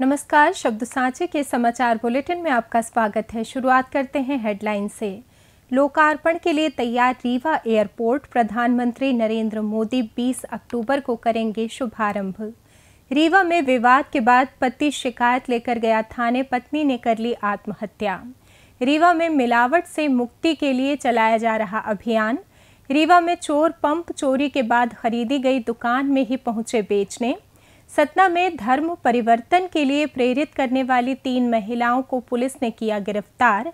नमस्कार शब्द सांचे के समाचार बुलेटिन में आपका स्वागत है शुरुआत करते हैं हेडलाइन से लोकार्पण के लिए तैयार रीवा एयरपोर्ट प्रधानमंत्री नरेंद्र मोदी 20 अक्टूबर को करेंगे शुभारंभ रीवा में विवाद के बाद पति शिकायत लेकर गया थाने पत्नी ने कर ली आत्महत्या रीवा में मिलावट से मुक्ति के लिए चलाया जा रहा अभियान रीवा में चोर पंप चोरी के बाद खरीदी गई दुकान में ही पहुंचे बेचने सतना में धर्म परिवर्तन के लिए प्रेरित करने वाली तीन महिलाओं को पुलिस ने किया गिरफ्तार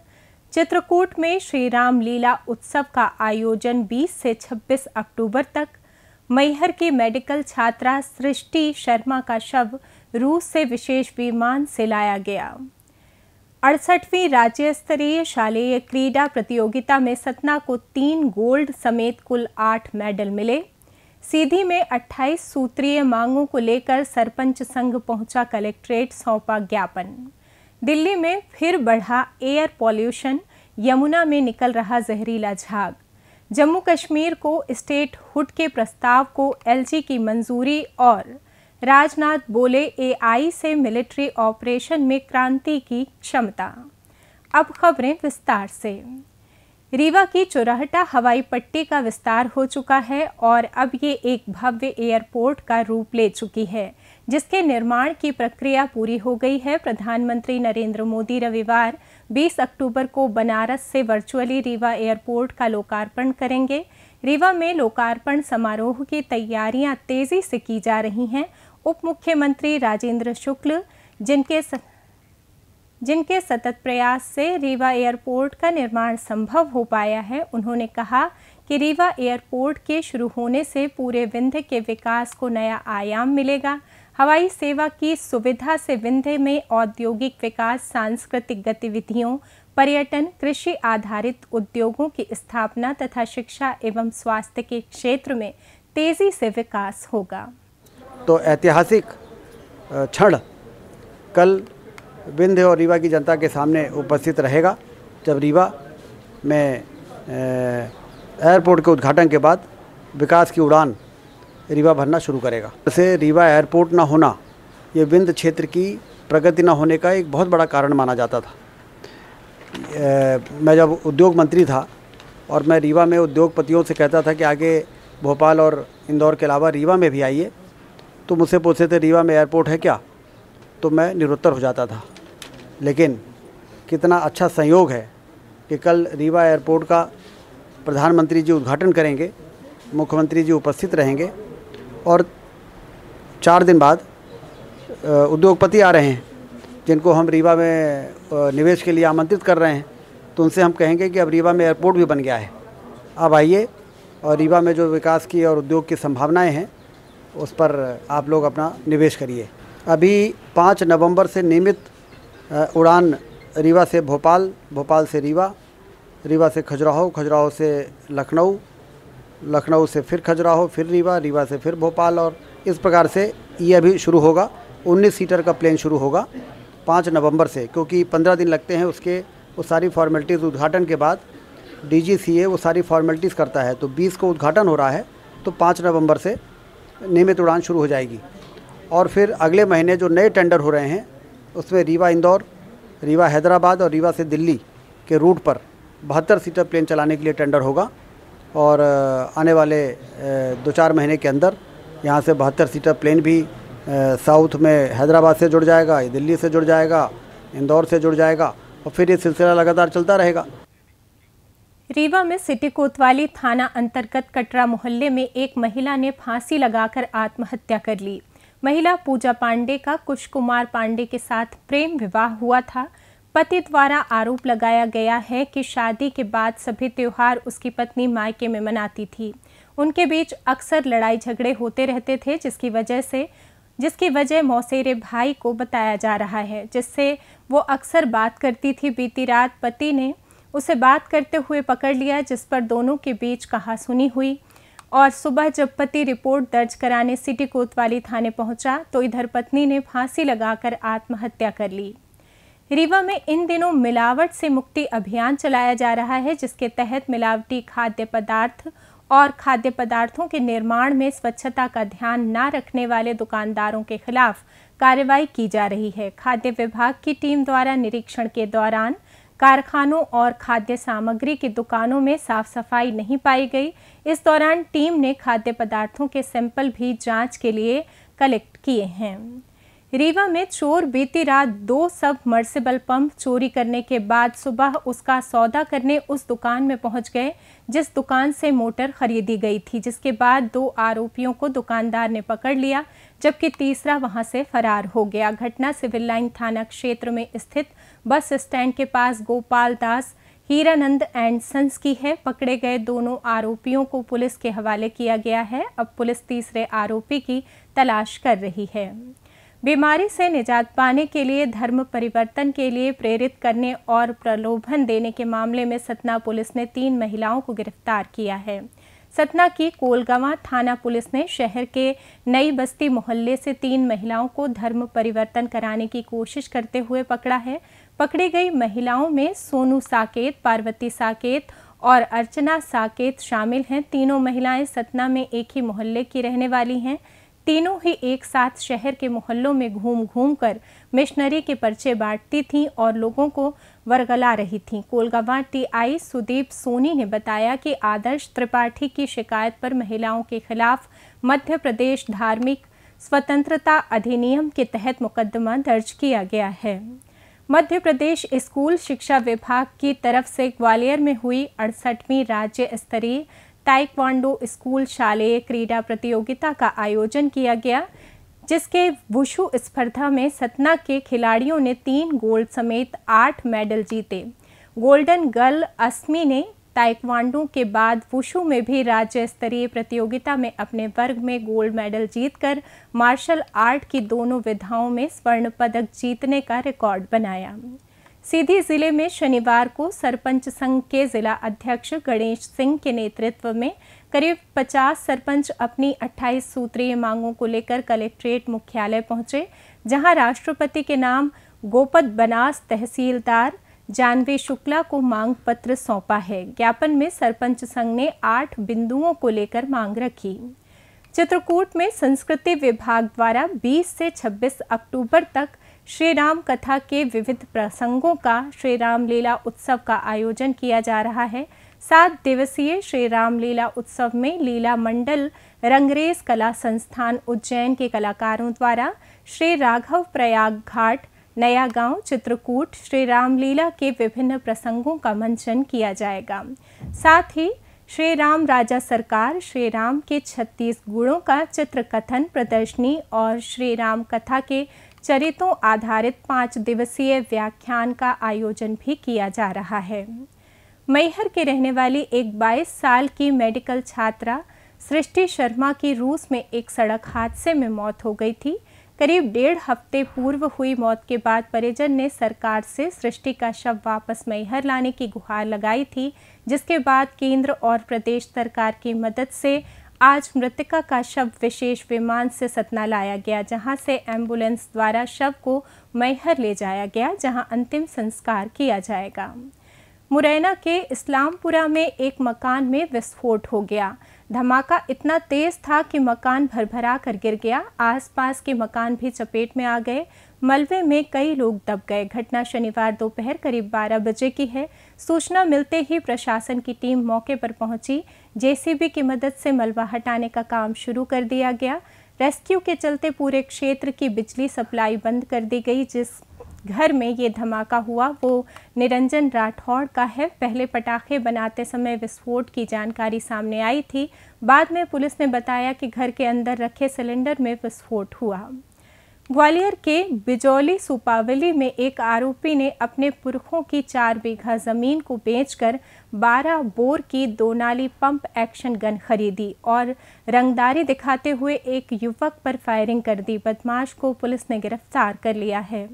चित्रकूट में श्री राम लीला उत्सव का आयोजन 20 से 26 अक्टूबर तक मैहर की मेडिकल छात्रा सृष्टि शर्मा का शव रूस से विशेष विमान से लाया गया अड़सठवीं राज्य स्तरीय शालेय क्रीडा प्रतियोगिता में सतना को तीन गोल्ड समेत कुल आठ मेडल मिले सीधी में 28 सूत्रीय मांगों को लेकर सरपंच संघ पहुंचा कलेक्ट्रेट सौंपा ज्ञापन दिल्ली में फिर बढ़ा एयर पॉल्यूशन यमुना में निकल रहा जहरीला झाग जम्मू कश्मीर को स्टेट हुड के प्रस्ताव को एलजी की मंजूरी और राजनाथ बोले एआई से मिलिट्री ऑपरेशन में क्रांति की क्षमता अब खबरें विस्तार से रीवा की चौराहटा हवाई पट्टी का विस्तार हो चुका है और अब ये एक भव्य एयरपोर्ट का रूप ले चुकी है जिसके निर्माण की प्रक्रिया पूरी हो गई है प्रधानमंत्री नरेंद्र मोदी रविवार 20 अक्टूबर को बनारस से वर्चुअली रीवा एयरपोर्ट का लोकार्पण करेंगे रीवा में लोकार्पण समारोह की तैयारियां तेज़ी से की जा रही हैं उप मुख्यमंत्री राजेंद्र शुक्ल जिनके जिनके सतत प्रयास से रीवा एयरपोर्ट का निर्माण संभव हो पाया है उन्होंने कहा कि रीवा एयरपोर्ट के शुरू होने से पूरे विंध्य के विकास को नया आयाम मिलेगा हवाई सेवा की सुविधा से विंध्य में औद्योगिक विकास सांस्कृतिक गतिविधियों पर्यटन कृषि आधारित उद्योगों की स्थापना तथा शिक्षा एवं स्वास्थ्य के क्षेत्र में तेज़ी से विकास होगा तो ऐतिहासिक क्षण कल विंध्य और रीवा की जनता के सामने उपस्थित रहेगा जब रीवा में एयरपोर्ट के उद्घाटन के बाद विकास की उड़ान रीवा भरना शुरू करेगा वैसे रीवा एयरपोर्ट ना होना ये विंध्य क्षेत्र की प्रगति ना होने का एक बहुत बड़ा कारण माना जाता था ए, मैं जब उद्योग मंत्री था और मैं रीवा में उद्योगपतियों से कहता था कि आगे भोपाल और इंदौर के अलावा रीवा में भी आइए तो मुझसे पूछते थे रीवा में एयरपोर्ट है क्या तो मैं निरुत्तर हो जाता था लेकिन कितना अच्छा संयोग है कि कल रीवा एयरपोर्ट का प्रधानमंत्री जी उद्घाटन करेंगे मुख्यमंत्री जी उपस्थित रहेंगे और चार दिन बाद उद्योगपति आ रहे हैं जिनको हम रीवा में निवेश के लिए आमंत्रित कर रहे हैं तो उनसे हम कहेंगे कि अब रीवा में एयरपोर्ट भी बन गया है अब आइए और रीवा में जो विकास की और उद्योग की संभावनाएं हैं उस पर आप लोग अपना निवेश करिए अभी पाँच नवंबर से नियमित उड़ान रीवा से भोपाल भोपाल से रीवा रीवा से खजुराहो खजुराहो से लखनऊ लखनऊ से फिर खजुराहो फिर रीवा रीवा से फिर भोपाल और इस प्रकार से ये अभी शुरू होगा 19 सीटर का प्लेन शुरू होगा 5 नवंबर से क्योंकि 15 दिन लगते हैं उसके वो सारी फॉर्मेलिटीज़ उद्घाटन के बाद डीजीसीए वो सारी फॉर्मेलिटीज़ करता है तो 20 को उद्घाटन हो रहा है तो 5 नवंबर से नियमित उड़ान शुरू हो जाएगी और फिर अगले महीने जो नए टेंडर हो रहे हैं उसमें रीवा इंदौर रीवा हैदराबाद और रीवा से दिल्ली के रूट पर बहत्तर सीटर प्लेन चलाने के लिए टेंडर होगा और आने वाले दो चार महीने के अंदर यहाँ से बहत्तर सीटर प्लेन भी साउथ में हैदराबाद से जुड़ जाएगा दिल्ली से जुड़ जाएगा इंदौर से जुड़ जाएगा और फिर ये सिलसिला लगातार चलता रहेगा रीवा में सिटी कोतवाली थाना अंतर्गत कटरा मोहल्ले में एक महिला ने फांसी लगाकर आत्महत्या कर ली महिला पूजा पांडे का कुश कुमार पांडे के साथ प्रेम विवाह हुआ था पति द्वारा आरोप लगाया गया है कि शादी के बाद सभी त्यौहार उसकी पत्नी मायके में मनाती थी उनके बीच अक्सर लड़ाई झगड़े होते रहते थे जिसकी वजह से जिसकी वजह मौसेरे भाई को बताया जा रहा है जिससे वो अक्सर बात करती थी बीती रात पति ने उसे बात करते हुए पकड़ लिया जिस पर दोनों के बीच कहासुनी हुई और सुबह जब पति रिपोर्ट दर्ज कराने सिटी कोतवाली थाने पहुंचा तो इधर पत्नी ने फांसी लगाकर आत्महत्या कर ली रीवा में इन दिनों मिलावट से मुक्ति अभियान चलाया जा रहा है जिसके तहत मिलावटी खाद्य पदार्थ और खाद्य पदार्थों के निर्माण में स्वच्छता का ध्यान न रखने वाले दुकानदारों के खिलाफ कार्रवाई की जा रही है खाद्य विभाग की टीम द्वारा निरीक्षण के दौरान कारखानों और खाद्य सामग्री की दुकानों में साफ सफाई नहीं पाई गई इस दौरान टीम ने खाद्य पदार्थों के सैंपल भी जांच के लिए कलेक्ट किए हैं रीवा में चोर बीती रात दो सब मर्सिबल पंप चोरी करने के बाद सुबह उसका सौदा करने उस दुकान में पहुंच गए जिस दुकान से मोटर खरीदी गई थी जिसके बाद दो आरोपियों को दुकानदार ने पकड़ लिया जबकि तीसरा वहां से फरार हो गया घटना सिविल लाइन थाना क्षेत्र में स्थित बस स्टैंड के पास गोपाल दास हीरानंद एंड सन्स की है पकड़े गए दोनों आरोपियों को पुलिस के हवाले किया गया है अब पुलिस तीसरे आरोपी की तलाश कर रही है बीमारी से निजात पाने के लिए धर्म परिवर्तन के लिए प्रेरित करने और प्रलोभन देने के मामले में सतना पुलिस ने तीन महिलाओं को गिरफ्तार किया है सतना की कोलगावा थाना पुलिस ने शहर के नई बस्ती मोहल्ले से तीन महिलाओं को धर्म परिवर्तन कराने की कोशिश करते हुए पकड़ा है पकड़ी गई महिलाओं में सोनू साकेत पार्वती साकेत और अर्चना साकेत शामिल हैं तीनों महिलाएं सतना में एक ही मोहल्ले की रहने वाली हैं तीनों ही एक साथ शहर के मोहल्लों में घूम घूम कर मिशनरी के पर्चे बांटती थीं और लोगों को वरगला रही थीं कोलगांवा टीआई सुदीप सोनी ने बताया कि आदर्श त्रिपाठी की शिकायत पर महिलाओं के खिलाफ मध्य प्रदेश धार्मिक स्वतंत्रता अधिनियम के तहत मुकदमा दर्ज किया गया है मध्य प्रदेश स्कूल शिक्षा विभाग की तरफ से ग्वालियर में हुई अड़सठवीं राज्य स्तरीय ताइक्वांडो स्कूल शालेय क्रीडा प्रतियोगिता का आयोजन किया गया जिसके वुशु स्पर्धा में सतना के खिलाड़ियों ने तीन गोल्ड समेत आठ मेडल जीते गोल्डन गर्ल अस्मी ने ताइक्वांडो के बाद वुशु में भी राज्य स्तरीय प्रतियोगिता में अपने वर्ग में गोल्ड मेडल जीतकर मार्शल आर्ट की दोनों विधाओं में स्वर्ण पदक जीतने का रिकॉर्ड बनाया सीधी जिले में शनिवार को सरपंच संघ के जिला अध्यक्ष गणेश सिंह के नेतृत्व में करीब 50 सरपंच अपनी 28 सूत्रीय मांगों को लेकर कलेक्ट्रेट मुख्यालय पहुंचे जहां राष्ट्रपति के नाम गोपद बनास तहसीलदार जानवी शुक्ला को मांग पत्र सौंपा है ज्ञापन में सरपंच संघ ने आठ बिंदुओं को लेकर मांग रखी चित्रकूट में संस्कृति विभाग द्वारा 20 से 26 अक्टूबर तक श्री राम कथा के विविध प्रसंगों का श्री राम लीला उत्सव का आयोजन किया जा रहा है सात दिवसीय श्री रामलीला उत्सव में लीला मंडल रंगरेज कला संस्थान उज्जैन के कलाकारों द्वारा श्री राघव प्रयाग घाट नया गांव चित्रकूट श्री रामलीला के विभिन्न प्रसंगों का मंचन किया जाएगा साथ ही श्री राम राजा सरकार श्री राम के 36 गुणों का चित्र कथन प्रदर्शनी और श्री राम कथा के चरितों आधारित पाँच दिवसीय व्याख्यान का आयोजन भी किया जा रहा है मैहर के रहने वाली एक 22 साल की मेडिकल छात्रा सृष्टि शर्मा की रूस में एक सड़क हादसे में मौत हो गई थी करीब डेढ़ हफ्ते पूर्व हुई मौत के बाद परिजन ने सरकार से सृष्टि का शव वापस मैहर लाने की गुहार लगाई थी जिसके बाद केंद्र और प्रदेश सरकार की मदद से आज मृतका का शव विशेष विमान से सतना लाया गया जहां से एम्बुलेंस द्वारा शव को मैहर ले जाया गया जहां अंतिम संस्कार किया जाएगा मुरैना के इस्लामपुरा में एक मकान में विस्फोट हो गया धमाका इतना तेज था कि मकान भरभरा कर गिर गया आसपास के मकान भी चपेट में आ गए मलबे में कई लोग दब गए घटना शनिवार दोपहर करीब 12 बजे की है सूचना मिलते ही प्रशासन की टीम मौके पर पहुंची जेसीबी की मदद से मलबा हटाने का काम शुरू कर दिया गया रेस्क्यू के चलते पूरे क्षेत्र की बिजली सप्लाई बंद कर दी गई जिस घर में ये धमाका हुआ वो निरंजन राठौड़ का है पहले पटाखे बनाते समय विस्फोट की जानकारी सामने आई थी बाद में पुलिस ने बताया कि घर के अंदर रखे सिलेंडर में विस्फोट हुआ ग्वालियर के बिजौली सुपावली में एक आरोपी ने अपने पुरखों की चार बीघा जमीन को बेचकर 12 बोर की दो नाली पंप एक्शन गन खरीदी और रंगदारी दिखाते हुए एक युवक पर फायरिंग कर दी बदमाश को पुलिस ने गिरफ्तार कर लिया है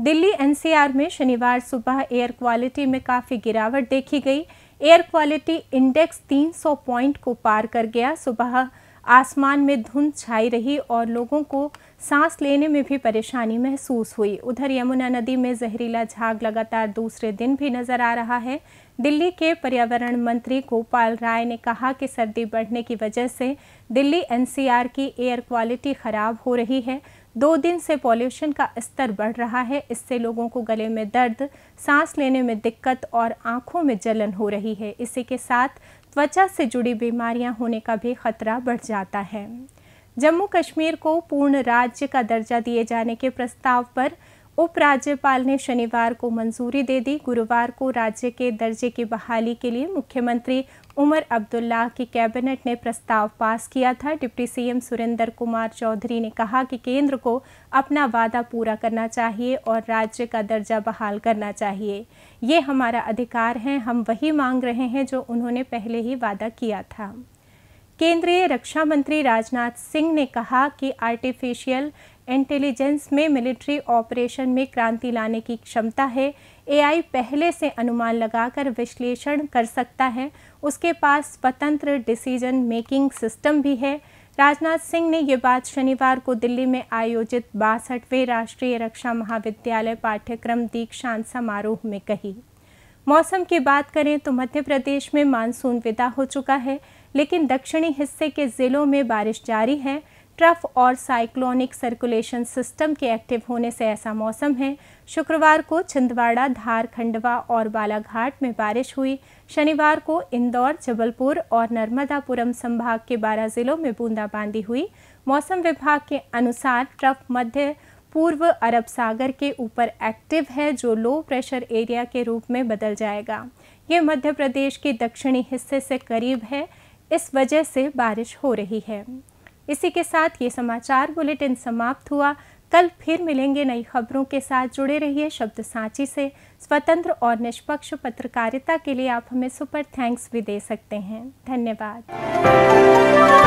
दिल्ली एनसीआर में शनिवार सुबह एयर क्वालिटी में काफ़ी गिरावट देखी गई एयर क्वालिटी इंडेक्स 300 पॉइंट को पार कर गया सुबह आसमान में धुंध छाई रही और लोगों को सांस लेने में भी परेशानी महसूस हुई उधर यमुना नदी में जहरीला झाग लगातार दूसरे दिन भी नजर आ रहा है दिल्ली के पर्यावरण मंत्री गोपाल राय ने कहा कि सर्दी बढ़ने की वजह से दिल्ली एनसीआर की एयर क्वालिटी खराब हो रही है दो दिन से पॉल्यूशन का स्तर बढ़ रहा है इससे लोगों को गले में दर्द सांस लेने में दिक्कत और आंखों में जलन हो रही है इसी के साथ त्वचा से जुड़ी बीमारियां होने का भी खतरा बढ़ जाता है जम्मू कश्मीर को पूर्ण राज्य का दर्जा दिए जाने के प्रस्ताव पर उपराज्यपाल ने शनिवार को मंजूरी दे दी गुरुवार को राज्य के दर्जे की बहाली के लिए मुख्यमंत्री उमर अब्दुल्ला की कैबिनेट ने प्रस्ताव पास किया था डिप्टी सीएम सुरेंद्र कुमार चौधरी ने कहा कि केंद्र को अपना वादा पूरा करना चाहिए और राज्य का दर्जा बहाल करना चाहिए ये हमारा अधिकार है हम वही मांग रहे हैं जो उन्होंने पहले ही वादा किया था केंद्रीय रक्षा मंत्री राजनाथ सिंह ने कहा कि आर्टिफिशियल इंटेलिजेंस में मिलिट्री ऑपरेशन में क्रांति लाने की क्षमता है एआई पहले से अनुमान लगाकर विश्लेषण कर सकता है उसके पास स्वतंत्र डिसीजन मेकिंग सिस्टम भी है राजनाथ सिंह ने ये बात शनिवार को दिल्ली में आयोजित बासठवें राष्ट्रीय रक्षा महाविद्यालय पाठ्यक्रम दीक्षांत समारोह में कही मौसम की बात करें तो मध्य प्रदेश में मानसून विदा हो चुका है लेकिन दक्षिणी हिस्से के ज़िलों में बारिश जारी है ट्रफ और साइक्लोनिक सर्कुलेशन सिस्टम के एक्टिव होने से ऐसा मौसम है शुक्रवार को छिंदवाड़ा धार खंडवा और बालाघाट में बारिश हुई शनिवार को इंदौर जबलपुर और नर्मदापुरम संभाग के बारह जिलों में बूंदाबांदी हुई मौसम विभाग के अनुसार ट्रफ मध्य पूर्व अरब सागर के ऊपर एक्टिव है जो लो प्रेशर एरिया के रूप में बदल जाएगा ये मध्य प्रदेश के दक्षिणी हिस्से से करीब है इस वजह से बारिश हो रही है इसी के साथ ये समाचार बुलेटिन समाप्त हुआ कल फिर मिलेंगे नई खबरों के साथ जुड़े रहिए शब्द सांची से स्वतंत्र और निष्पक्ष पत्रकारिता के लिए आप हमें सुपर थैंक्स भी दे सकते हैं धन्यवाद